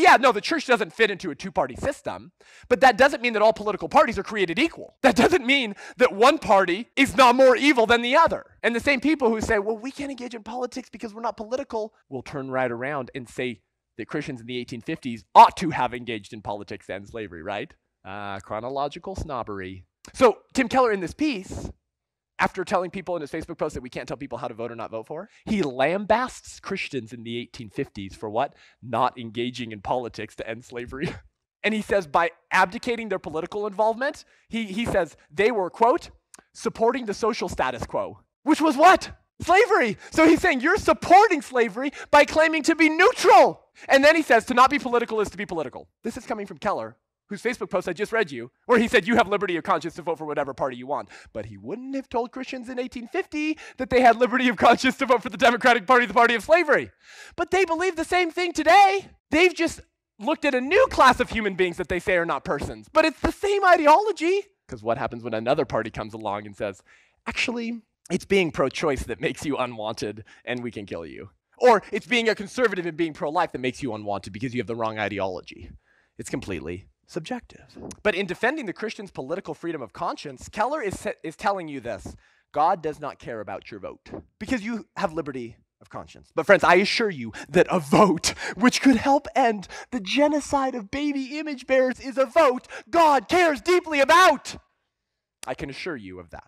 yeah, no, the church doesn't fit into a two party system, but that doesn't mean that all political parties are created equal. That doesn't mean that one party is not more evil than the other. And the same people who say, well, we can't engage in politics because we're not political, will turn right around and say that Christians in the 1850s ought to have engaged in politics and slavery, right? Uh, chronological snobbery. So, Tim Keller in this piece after telling people in his Facebook post that we can't tell people how to vote or not vote for, he lambasts Christians in the 1850s for what? Not engaging in politics to end slavery. and he says by abdicating their political involvement, he, he says they were, quote, supporting the social status quo, which was what? Slavery. So he's saying you're supporting slavery by claiming to be neutral. And then he says to not be political is to be political. This is coming from Keller, whose Facebook post I just read you, where he said you have liberty of conscience to vote for whatever party you want. But he wouldn't have told Christians in 1850 that they had liberty of conscience to vote for the Democratic Party, the party of slavery. But they believe the same thing today. They've just looked at a new class of human beings that they say are not persons. But it's the same ideology. Because what happens when another party comes along and says, actually, it's being pro choice that makes you unwanted and we can kill you. Or it's being a conservative and being pro life that makes you unwanted because you have the wrong ideology. It's completely subjective. But in defending the Christian's political freedom of conscience, Keller is, is telling you this God does not care about your vote because you have liberty of conscience. But, friends, I assure you that a vote which could help end the genocide of baby image bearers is a vote God cares deeply about. I can assure you of that.